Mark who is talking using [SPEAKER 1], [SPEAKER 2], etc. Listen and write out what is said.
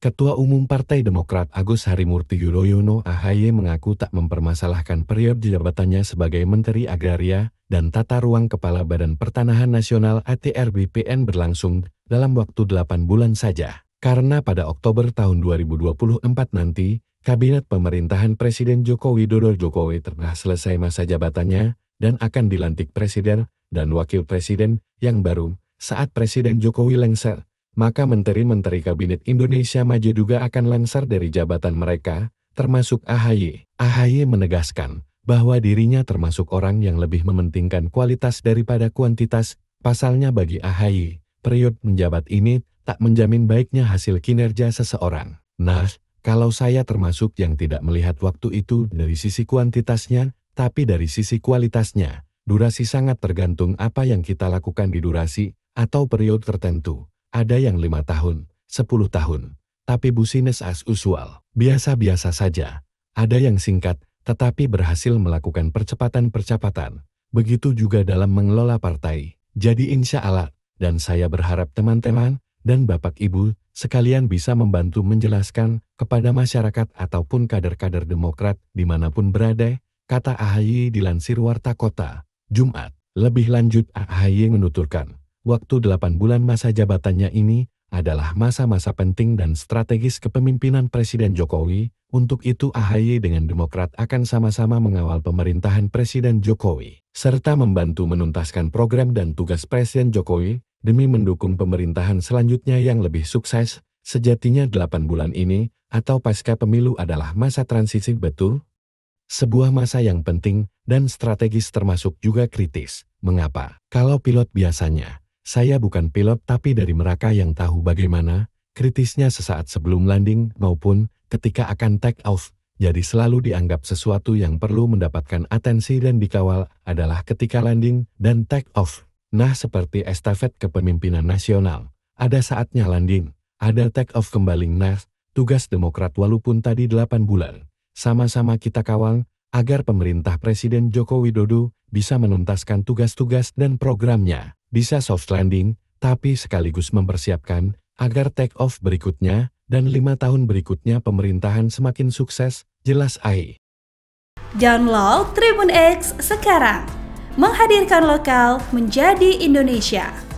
[SPEAKER 1] Ketua Umum Partai Demokrat Agus Harimurti Yudhoyono AHY mengaku tak mempermasalahkan periode jabatannya sebagai Menteri Agraria dan Tata Ruang Kepala Badan Pertanahan Nasional ATR BPN berlangsung dalam waktu 8 bulan saja. Karena pada Oktober tahun 2024 nanti, Kabinet Pemerintahan Presiden Joko Widodo Jokowi telah selesai masa jabatannya dan akan dilantik Presiden dan Wakil Presiden yang baru saat Presiden Jokowi lengser maka menteri-menteri Kabinet Indonesia Maju juga akan lansar dari jabatan mereka, termasuk AHY. AHY menegaskan bahwa dirinya termasuk orang yang lebih mementingkan kualitas daripada kuantitas, pasalnya bagi AHY, periode menjabat ini tak menjamin baiknya hasil kinerja seseorang. Nah, kalau saya termasuk yang tidak melihat waktu itu dari sisi kuantitasnya, tapi dari sisi kualitasnya, durasi sangat tergantung apa yang kita lakukan di durasi atau periode tertentu ada yang lima tahun, sepuluh tahun, tapi business as usual, biasa-biasa saja. Ada yang singkat, tetapi berhasil melakukan percepatan-percepatan. Begitu juga dalam mengelola partai. Jadi insya Allah, dan saya berharap teman-teman dan Bapak Ibu sekalian bisa membantu menjelaskan kepada masyarakat ataupun kader-kader demokrat dimanapun berada, kata AHY dilansir Warta Kota, Jumat. Lebih lanjut Ahaye menuturkan, waktu delapan bulan masa jabatannya ini adalah masa-masa penting dan strategis kepemimpinan Presiden Jokowi. Untuk itu AHY dengan Demokrat akan sama-sama mengawal pemerintahan Presiden Jokowi, serta membantu menuntaskan program dan tugas Presiden Jokowi demi mendukung pemerintahan selanjutnya yang lebih sukses. Sejatinya delapan bulan ini, atau pasca pemilu adalah masa transisi betul, sebuah masa yang penting dan strategis termasuk juga kritis. Mengapa? Kalau pilot biasanya saya bukan pilot tapi dari mereka yang tahu bagaimana, kritisnya sesaat sebelum landing maupun ketika akan take off, jadi selalu dianggap sesuatu yang perlu mendapatkan atensi dan dikawal adalah ketika landing dan take off. Nah seperti estafet kepemimpinan nasional, ada saatnya landing, ada take off kembali. Nah, tugas Demokrat walaupun tadi 8 bulan, sama-sama kita kawal, agar pemerintah Presiden Joko Widodo bisa menuntaskan tugas-tugas dan programnya. Bisa soft landing, tapi sekaligus mempersiapkan agar take off berikutnya dan lima tahun berikutnya pemerintahan semakin sukses, jelas AI. Download Tribun X sekarang. Menghadirkan lokal menjadi Indonesia.